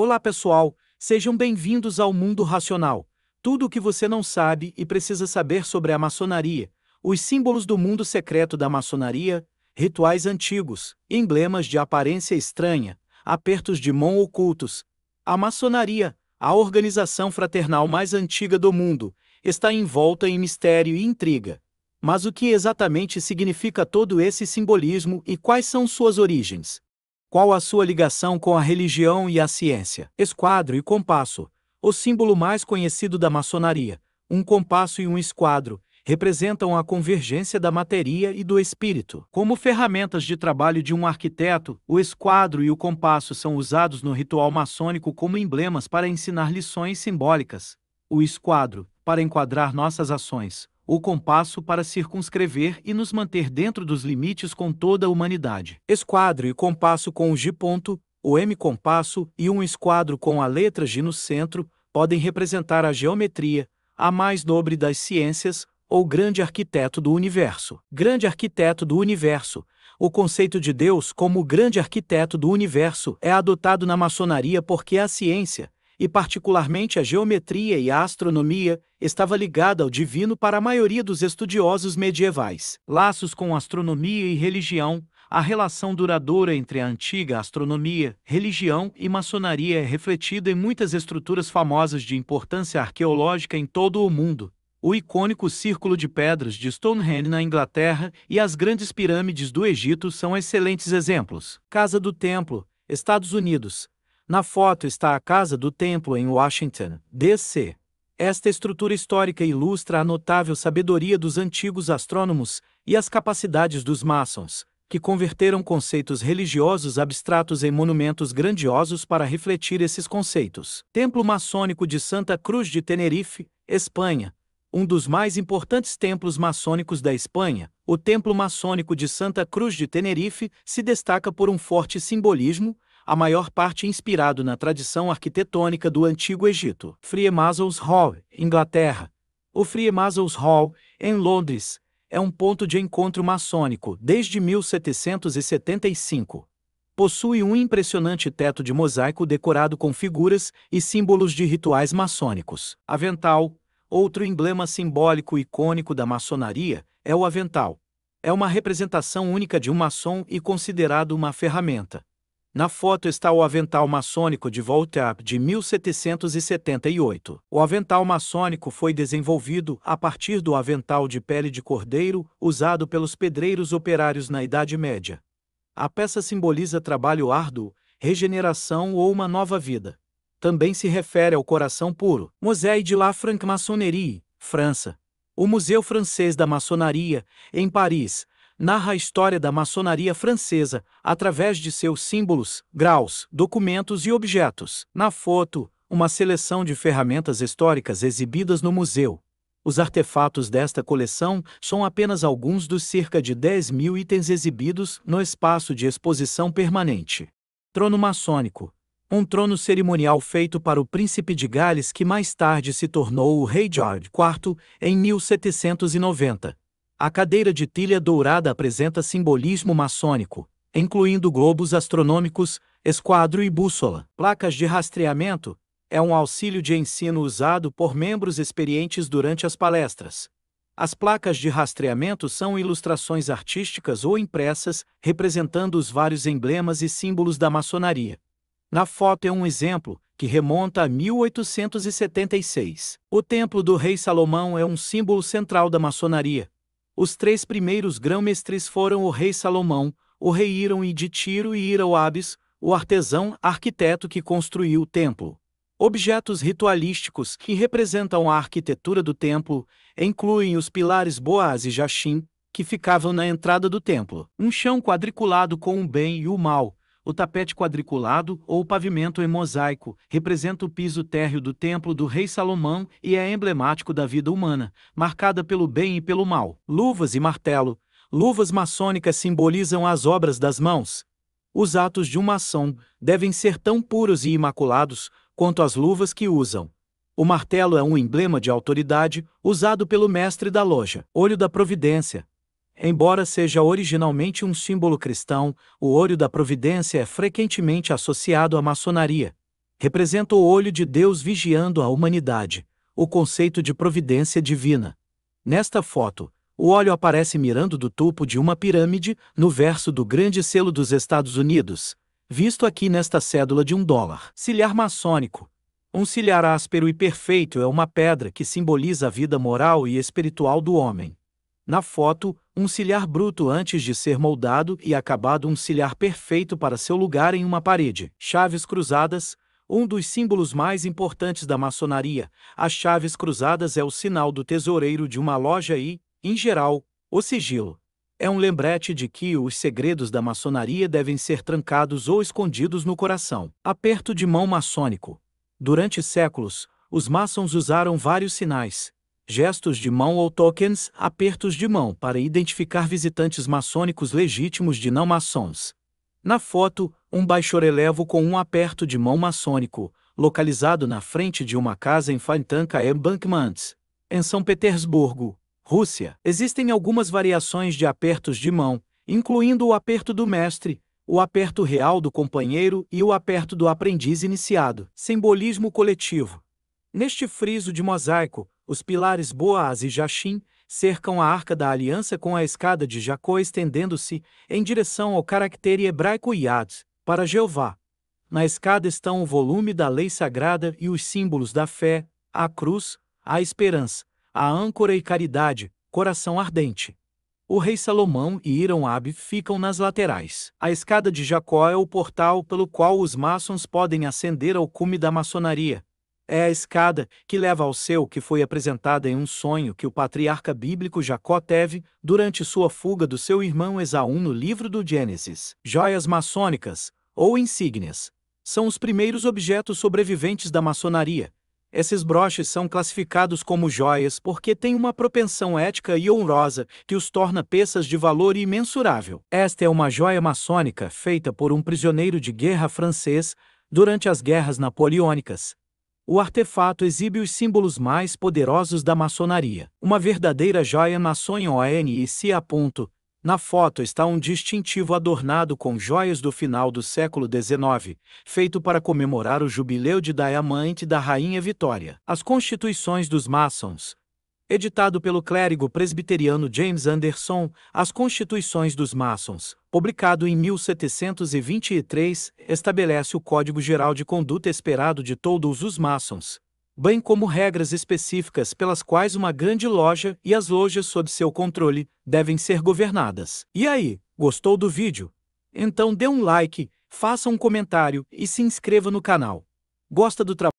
Olá pessoal, sejam bem-vindos ao Mundo Racional. Tudo o que você não sabe e precisa saber sobre a maçonaria, os símbolos do mundo secreto da maçonaria, rituais antigos, emblemas de aparência estranha, apertos de mão ocultos. A maçonaria, a organização fraternal mais antiga do mundo, está envolta em mistério e intriga. Mas o que exatamente significa todo esse simbolismo e quais são suas origens? Qual a sua ligação com a religião e a ciência? Esquadro e compasso. O símbolo mais conhecido da maçonaria, um compasso e um esquadro, representam a convergência da matéria e do espírito. Como ferramentas de trabalho de um arquiteto, o esquadro e o compasso são usados no ritual maçônico como emblemas para ensinar lições simbólicas. O esquadro, para enquadrar nossas ações, o compasso para circunscrever e nos manter dentro dos limites com toda a humanidade. Esquadro e compasso com o G ponto, o M compasso e um esquadro com a letra G no centro podem representar a geometria, a mais nobre das ciências, ou grande arquiteto do universo. Grande arquiteto do universo. O conceito de Deus como grande arquiteto do universo é adotado na maçonaria porque a ciência, e particularmente a geometria e a astronomia, estava ligada ao divino para a maioria dos estudiosos medievais. Laços com astronomia e religião, a relação duradoura entre a antiga astronomia, religião e maçonaria é refletida em muitas estruturas famosas de importância arqueológica em todo o mundo. O icônico Círculo de Pedras de Stonehenge na Inglaterra e as Grandes Pirâmides do Egito são excelentes exemplos. Casa do Templo, Estados Unidos, na foto está a Casa do Templo em Washington, D.C. Esta estrutura histórica ilustra a notável sabedoria dos antigos astrônomos e as capacidades dos maçons, que converteram conceitos religiosos abstratos em monumentos grandiosos para refletir esses conceitos. Templo Maçônico de Santa Cruz de Tenerife, Espanha. Um dos mais importantes templos maçônicos da Espanha, o Templo Maçônico de Santa Cruz de Tenerife se destaca por um forte simbolismo, a maior parte inspirado na tradição arquitetônica do Antigo Egito. Freemasons Hall, Inglaterra. O Freemasons Hall, em Londres, é um ponto de encontro maçônico desde 1775. Possui um impressionante teto de mosaico decorado com figuras e símbolos de rituais maçônicos. Avental, outro emblema simbólico icônico da maçonaria, é o avental. É uma representação única de um maçom e considerado uma ferramenta na foto está o avental maçônico de Voltaire de 1778. O avental maçônico foi desenvolvido a partir do avental de pele de cordeiro usado pelos pedreiros operários na Idade Média. A peça simboliza trabalho árduo, regeneração ou uma nova vida. Também se refere ao coração puro. Musée de la Franc-Maçonnerie, França. O Museu Francês da Maçonaria, em Paris, narra a história da maçonaria francesa através de seus símbolos, graus, documentos e objetos. Na foto, uma seleção de ferramentas históricas exibidas no museu. Os artefatos desta coleção são apenas alguns dos cerca de 10 mil itens exibidos no espaço de exposição permanente. Trono maçônico. Um trono cerimonial feito para o príncipe de Gales que mais tarde se tornou o rei George IV em 1790. A cadeira de tilha dourada apresenta simbolismo maçônico, incluindo globos astronômicos, esquadro e bússola. Placas de rastreamento é um auxílio de ensino usado por membros experientes durante as palestras. As placas de rastreamento são ilustrações artísticas ou impressas representando os vários emblemas e símbolos da maçonaria. Na foto é um exemplo, que remonta a 1876. O Templo do Rei Salomão é um símbolo central da maçonaria, os três primeiros grão-mestres foram o rei Salomão, o rei Iram e de Tiro e Iraoabes, o artesão arquiteto que construiu o templo. Objetos ritualísticos que representam a arquitetura do templo incluem os pilares Boaz e Jachim, que ficavam na entrada do templo, um chão quadriculado com o bem e o mal, o tapete quadriculado ou pavimento em mosaico representa o piso térreo do templo do rei Salomão e é emblemático da vida humana, marcada pelo bem e pelo mal. Luvas e martelo. Luvas maçônicas simbolizam as obras das mãos. Os atos de um maçom devem ser tão puros e imaculados quanto as luvas que usam. O martelo é um emblema de autoridade usado pelo mestre da loja. Olho da providência Embora seja originalmente um símbolo cristão, o olho da providência é frequentemente associado à maçonaria. Representa o olho de Deus vigiando a humanidade, o conceito de providência divina. Nesta foto, o óleo aparece mirando do topo de uma pirâmide, no verso do grande selo dos Estados Unidos, visto aqui nesta cédula de um dólar. Cilhar maçônico. Um cilhar áspero e perfeito é uma pedra que simboliza a vida moral e espiritual do homem. Na foto, um ciliar bruto antes de ser moldado e acabado um ciliar perfeito para seu lugar em uma parede. Chaves cruzadas, um dos símbolos mais importantes da maçonaria. As chaves cruzadas é o sinal do tesoureiro de uma loja e, em geral, o sigilo. É um lembrete de que os segredos da maçonaria devem ser trancados ou escondidos no coração. Aperto de mão maçônico. Durante séculos, os maçons usaram vários sinais, gestos de mão ou tokens, apertos de mão para identificar visitantes maçônicos legítimos de não-maçons. Na foto, um baixor elevo com um aperto de mão maçônico, localizado na frente de uma casa em Fantanka Embankments, em São Petersburgo, Rússia. Existem algumas variações de apertos de mão, incluindo o aperto do mestre, o aperto real do companheiro e o aperto do aprendiz iniciado. Simbolismo coletivo. Neste friso de mosaico, os pilares Boaz e Jachim cercam a Arca da Aliança com a escada de Jacó estendendo-se em direção ao caractere hebraico Yad, para Jeová. Na escada estão o volume da lei sagrada e os símbolos da fé, a cruz, a esperança, a âncora e caridade, coração ardente. O rei Salomão e Irão Ab ficam nas laterais. A escada de Jacó é o portal pelo qual os maçons podem ascender ao cume da maçonaria, é a escada que leva ao céu que foi apresentada em um sonho que o patriarca bíblico Jacó teve durante sua fuga do seu irmão Esaú no livro do Gênesis. Joias maçônicas, ou insígnias, são os primeiros objetos sobreviventes da maçonaria. Esses broches são classificados como joias porque têm uma propensão ética e honrosa que os torna peças de valor imensurável. Esta é uma joia maçônica feita por um prisioneiro de guerra francês durante as guerras napoleônicas o artefato exibe os símbolos mais poderosos da maçonaria. Uma verdadeira joia ponto, Na foto está um distintivo adornado com joias do final do século XIX, feito para comemorar o jubileu de diamante da Rainha Vitória. As constituições dos maçons, editado pelo clérigo presbiteriano James Anderson, As Constituições dos Maçons, publicado em 1723, estabelece o Código Geral de Conduta esperado de todos os maçons, bem como regras específicas pelas quais uma grande loja e as lojas sob seu controle devem ser governadas. E aí, gostou do vídeo? Então dê um like, faça um comentário e se inscreva no canal. Gosta do trabalho?